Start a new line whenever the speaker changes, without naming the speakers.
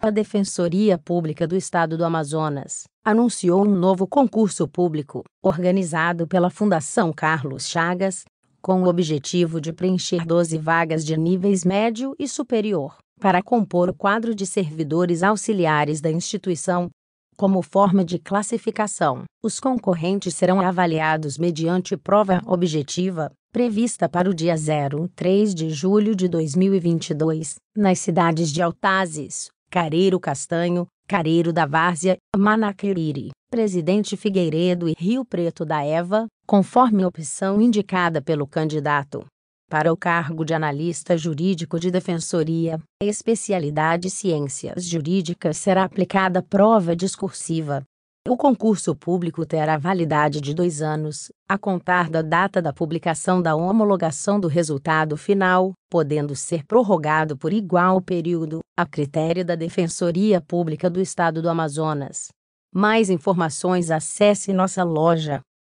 A Defensoria Pública do Estado do Amazonas anunciou um novo concurso público, organizado pela Fundação Carlos Chagas, com o objetivo de preencher 12 vagas de níveis médio e superior, para compor o quadro de servidores auxiliares da instituição. Como forma de classificação, os concorrentes serão avaliados mediante prova objetiva, prevista para o dia 03 de julho de 2022, nas cidades de Altazes, Careiro Castanho, Careiro da Várzea, Manaquiriri, Presidente Figueiredo e Rio Preto da Eva, conforme opção indicada pelo candidato. Para o cargo de analista jurídico de defensoria, especialidade ciências jurídicas será aplicada prova discursiva, o concurso público terá validade de dois anos, a contar da data da publicação da homologação do resultado final, podendo ser prorrogado por igual período, a critério da Defensoria Pública do Estado do Amazonas. Mais informações acesse nossa loja